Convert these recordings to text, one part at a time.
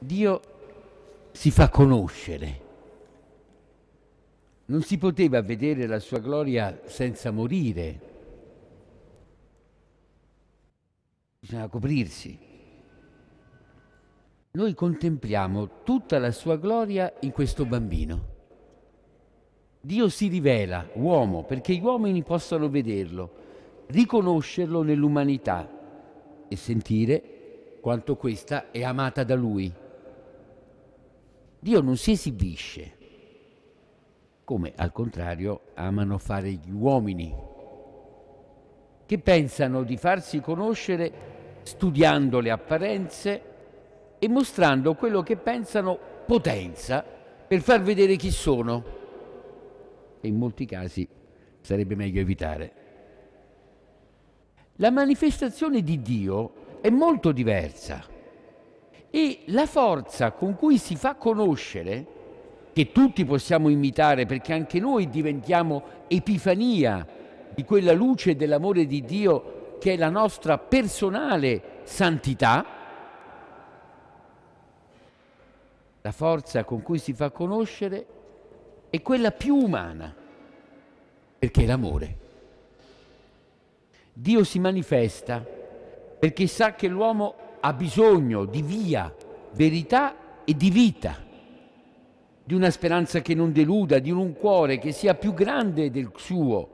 Dio si fa conoscere. Non si poteva vedere la sua gloria senza morire. Bisogna coprirsi. Noi contempliamo tutta la sua gloria in questo bambino. Dio si rivela uomo perché gli uomini possano vederlo, riconoscerlo nell'umanità e sentire quanto questa è amata da lui. Dio non si esibisce, come al contrario amano fare gli uomini, che pensano di farsi conoscere studiando le apparenze e mostrando quello che pensano potenza per far vedere chi sono. E in molti casi sarebbe meglio evitare. La manifestazione di Dio è molto diversa. E la forza con cui si fa conoscere, che tutti possiamo imitare perché anche noi diventiamo epifania di quella luce dell'amore di Dio che è la nostra personale santità, la forza con cui si fa conoscere è quella più umana, perché è l'amore. Dio si manifesta perché sa che l'uomo ha bisogno di via, verità e di vita, di una speranza che non deluda, di un cuore che sia più grande del suo,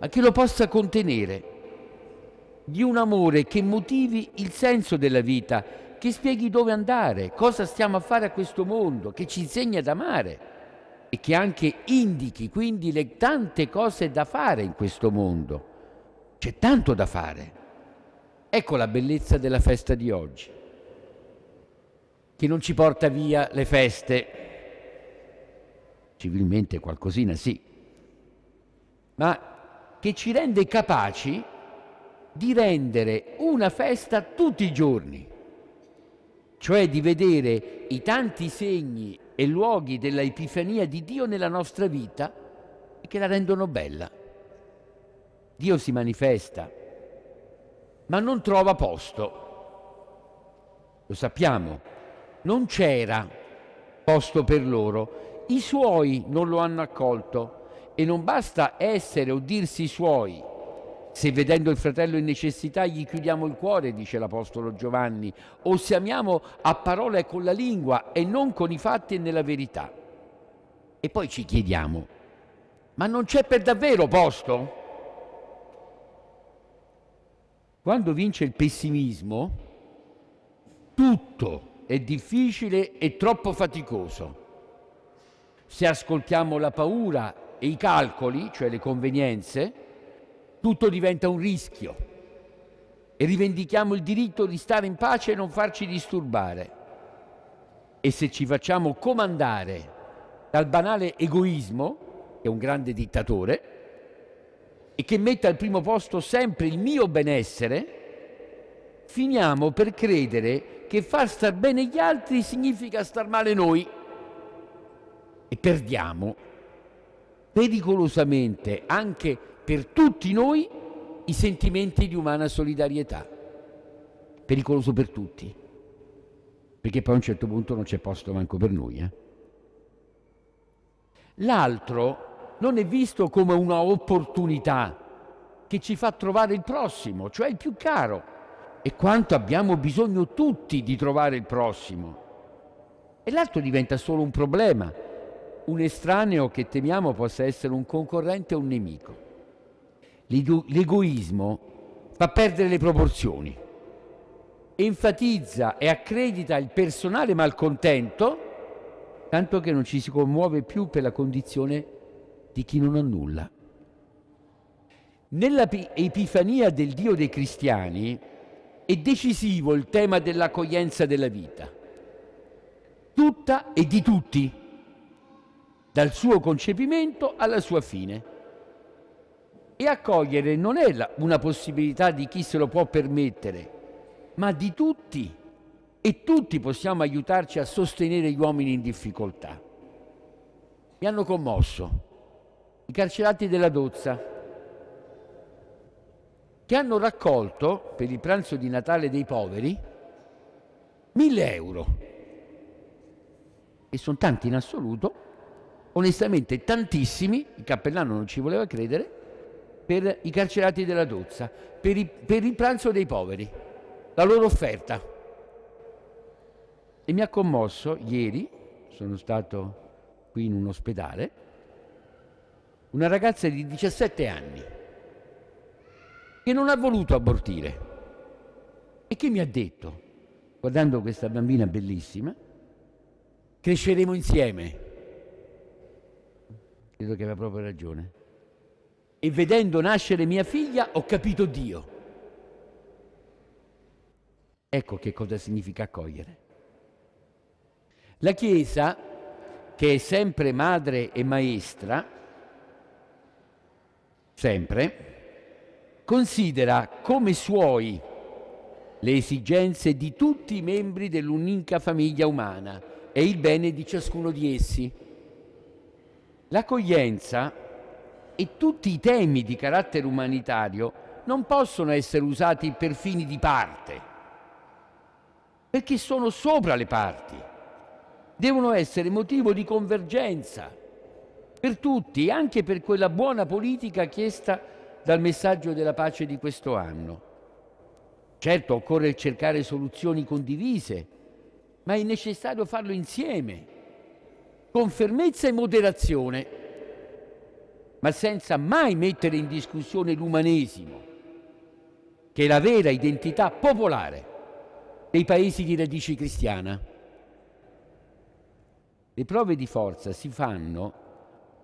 ma che lo possa contenere, di un amore che motivi il senso della vita, che spieghi dove andare, cosa stiamo a fare a questo mondo, che ci insegni ad amare e che anche indichi quindi le tante cose da fare in questo mondo. C'è tanto da fare. Ecco la bellezza della festa di oggi, che non ci porta via le feste, civilmente qualcosina sì, ma che ci rende capaci di rendere una festa tutti i giorni, cioè di vedere i tanti segni e luoghi della Epifania di Dio nella nostra vita e che la rendono bella. Dio si manifesta ma non trova posto. Lo sappiamo, non c'era posto per loro. I suoi non lo hanno accolto e non basta essere o dirsi suoi. Se vedendo il fratello in necessità gli chiudiamo il cuore, dice l'Apostolo Giovanni, o se amiamo a parole con la lingua e non con i fatti e nella verità. E poi ci chiediamo, ma non c'è per davvero posto? Quando vince il pessimismo, tutto è difficile e troppo faticoso. Se ascoltiamo la paura e i calcoli, cioè le convenienze, tutto diventa un rischio e rivendichiamo il diritto di stare in pace e non farci disturbare. E se ci facciamo comandare dal banale egoismo, che è un grande dittatore, e che metta al primo posto sempre il mio benessere, finiamo per credere che far star bene gli altri significa star male noi e perdiamo pericolosamente anche per tutti noi i sentimenti di umana solidarietà. Pericoloso per tutti, perché poi a un certo punto non c'è posto manco per noi. Eh? L'altro non è visto come una opportunità che ci fa trovare il prossimo, cioè il più caro. E quanto abbiamo bisogno tutti di trovare il prossimo. E l'altro diventa solo un problema, un estraneo che temiamo possa essere un concorrente o un nemico. L'egoismo fa perdere le proporzioni, enfatizza e accredita il personale malcontento, tanto che non ci si commuove più per la condizione di chi non ha nulla. Nella Epifania del Dio dei cristiani è decisivo il tema dell'accoglienza della vita, tutta e di tutti, dal suo concepimento alla sua fine. E accogliere non è una possibilità di chi se lo può permettere, ma di tutti. E tutti possiamo aiutarci a sostenere gli uomini in difficoltà. Mi hanno commosso i carcerati della Dozza, che hanno raccolto per il pranzo di Natale dei poveri 1000 euro. E sono tanti in assoluto, onestamente tantissimi, il cappellano non ci voleva credere, per i carcerati della Dozza, per, i, per il pranzo dei poveri, la loro offerta. E mi ha commosso ieri, sono stato qui in un ospedale, una ragazza di 17 anni che non ha voluto abortire e che mi ha detto, guardando questa bambina bellissima, cresceremo insieme. Credo che aveva proprio ragione. E vedendo nascere mia figlia ho capito Dio. Ecco che cosa significa accogliere. La Chiesa, che è sempre madre e maestra, sempre, considera come suoi le esigenze di tutti i membri dell'unica famiglia umana e il bene di ciascuno di essi. L'accoglienza e tutti i temi di carattere umanitario non possono essere usati per fini di parte, perché sono sopra le parti, devono essere motivo di convergenza per tutti, anche per quella buona politica chiesta dal messaggio della pace di questo anno. Certo, occorre cercare soluzioni condivise, ma è necessario farlo insieme, con fermezza e moderazione, ma senza mai mettere in discussione l'umanesimo, che è la vera identità popolare dei paesi di radice cristiana. Le prove di forza si fanno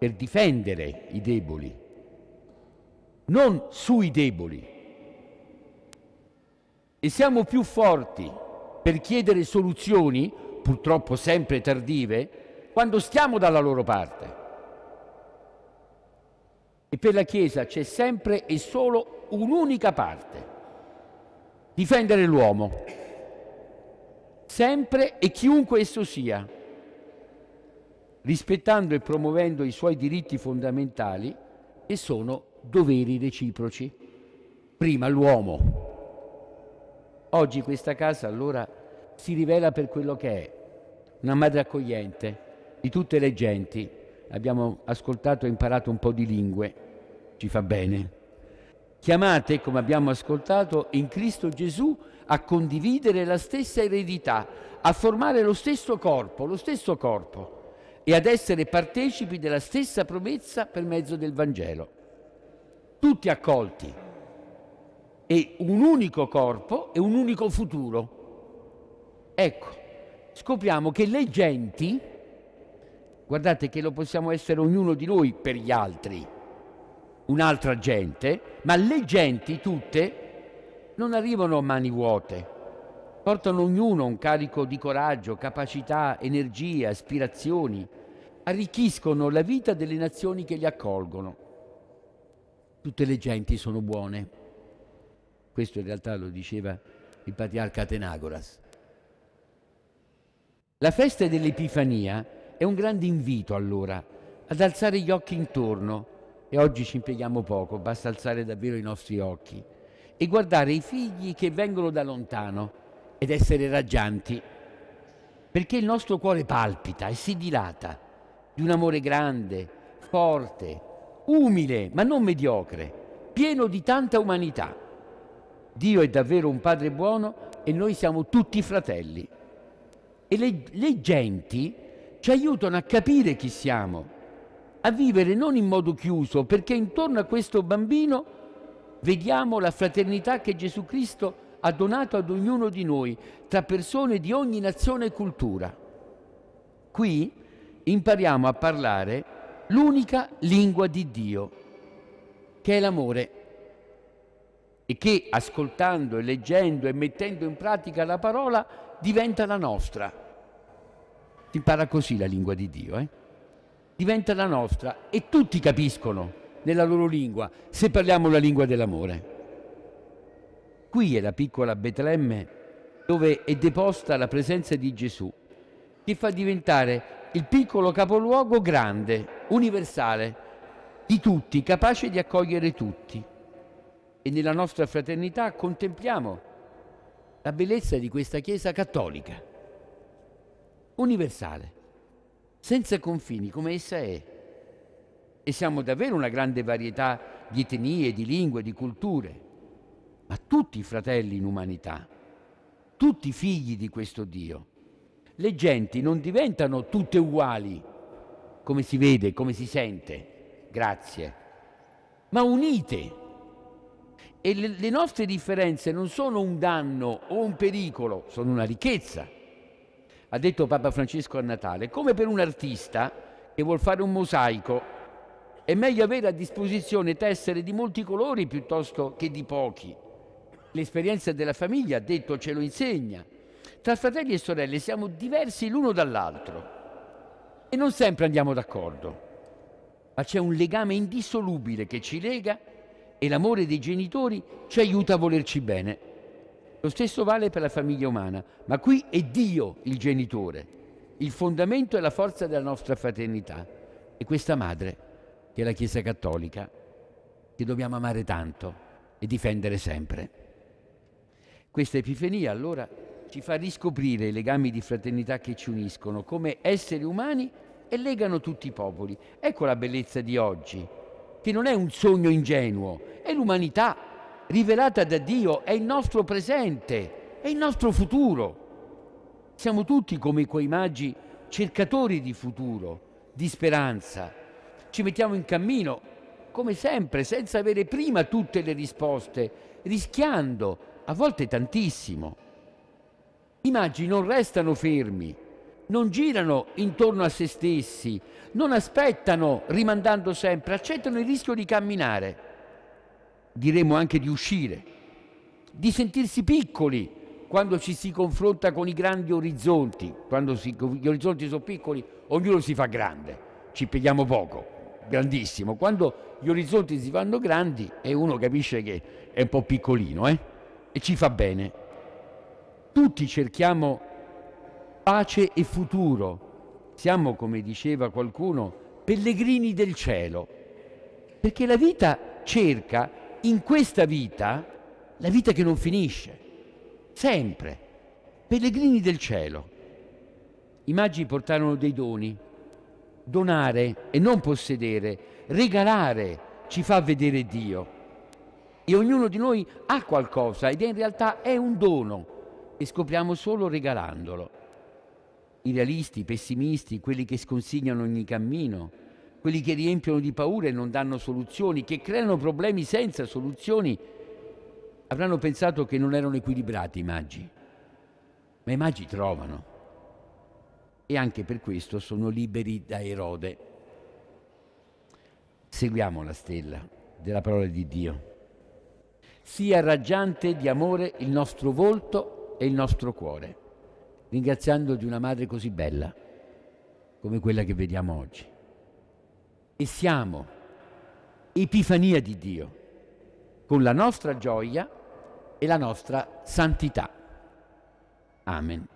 per difendere i deboli, non sui deboli. E siamo più forti per chiedere soluzioni, purtroppo sempre tardive, quando stiamo dalla loro parte. E per la Chiesa c'è sempre e solo un'unica parte, difendere l'uomo, sempre e chiunque esso sia rispettando e promuovendo i suoi diritti fondamentali e sono doveri reciproci. Prima l'uomo. Oggi questa casa allora si rivela per quello che è, una madre accogliente di tutte le genti. Abbiamo ascoltato e imparato un po' di lingue, ci fa bene. Chiamate, come abbiamo ascoltato, in Cristo Gesù a condividere la stessa eredità, a formare lo stesso corpo, lo stesso corpo e ad essere partecipi della stessa promessa per mezzo del Vangelo. Tutti accolti e un unico corpo e un unico futuro. Ecco, scopriamo che le genti, guardate che lo possiamo essere ognuno di noi per gli altri, un'altra gente, ma le genti tutte non arrivano a mani vuote portano ognuno un carico di coraggio, capacità, energia, aspirazioni, arricchiscono la vita delle nazioni che li accolgono. Tutte le genti sono buone. Questo in realtà lo diceva il patriarca Atenagoras. La festa dell'Epifania è un grande invito allora ad alzare gli occhi intorno e oggi ci impieghiamo poco, basta alzare davvero i nostri occhi e guardare i figli che vengono da lontano ed essere raggianti, perché il nostro cuore palpita e si dilata di un amore grande, forte, umile, ma non mediocre, pieno di tanta umanità. Dio è davvero un Padre buono e noi siamo tutti fratelli. E le, le genti ci aiutano a capire chi siamo, a vivere non in modo chiuso, perché intorno a questo bambino vediamo la fraternità che Gesù Cristo ha ha donato ad ognuno di noi, tra persone di ogni nazione e cultura. Qui impariamo a parlare l'unica lingua di Dio, che è l'amore, e che ascoltando e leggendo e mettendo in pratica la parola diventa la nostra. Si impara così la lingua di Dio, eh? diventa la nostra e tutti capiscono nella loro lingua se parliamo la lingua dell'amore. Qui è la piccola Betlemme dove è deposta la presenza di Gesù, che fa diventare il piccolo capoluogo grande, universale, di tutti, capace di accogliere tutti. E nella nostra fraternità contempliamo la bellezza di questa Chiesa cattolica, universale, senza confini come essa è. E siamo davvero una grande varietà di etnie, di lingue, di culture ma tutti i fratelli in umanità, tutti figli di questo Dio. Le genti non diventano tutte uguali, come si vede, come si sente, grazie, ma unite. E le, nostre differenze non sono un danno o un pericolo, sono una ricchezza. Ha detto Papa Francesco a Natale, come per un artista che vuol fare un mosaico, è meglio avere a disposizione tessere di molti colori piuttosto che di pochi L'esperienza della famiglia, ha detto, ce lo insegna. Tra fratelli e sorelle siamo diversi l'uno dall'altro e non sempre andiamo d'accordo, ma c'è un legame indissolubile che ci lega e l'amore dei genitori ci aiuta a volerci bene. Lo stesso vale per la famiglia umana, ma qui è Dio il genitore, il fondamento e la forza della nostra fraternità. E questa madre, che è la Chiesa Cattolica, che dobbiamo amare tanto e difendere sempre. Questa Epifania allora ci fa riscoprire i legami di fraternità che ci uniscono come esseri umani e legano tutti i popoli. Ecco la bellezza di oggi, che non è un sogno ingenuo, è l'umanità rivelata da Dio, è il nostro presente, è il nostro futuro. Siamo tutti come quei magi cercatori di futuro, di speranza. Ci mettiamo in cammino, come sempre, senza avere prima tutte le risposte, rischiando a volte tantissimo. I magi non restano fermi, non girano intorno a se stessi, non aspettano rimandando sempre, accettano il rischio di camminare, diremo anche di uscire, di sentirsi piccoli quando ci si confronta con i grandi orizzonti, quando si, gli orizzonti sono piccoli ognuno si fa grande, ci peghiamo poco, grandissimo, quando gli orizzonti si fanno grandi e uno capisce che è un po' piccolino, eh? e ci fa bene. Tutti cerchiamo pace e futuro. Siamo, come diceva qualcuno, pellegrini del cielo, perché la vita cerca in questa vita la vita che non finisce, sempre, pellegrini del cielo. I magi portarono dei doni, donare e non possedere, regalare ci fa vedere Dio. E ognuno di noi ha qualcosa ed è in realtà è un dono e scopriamo solo regalandolo. I realisti, i pessimisti, quelli che sconsigliano ogni cammino, quelli che riempiono di paure e non danno soluzioni, che creano problemi senza soluzioni, avranno pensato che non erano equilibrati i magi. Ma i magi trovano. E anche per questo sono liberi da Erode. Seguiamo la stella della parola di Dio sia raggiante di amore il nostro volto e il nostro cuore, ringraziando di una madre così bella come quella che vediamo oggi. E siamo epifania di Dio, con la nostra gioia e la nostra santità. Amen.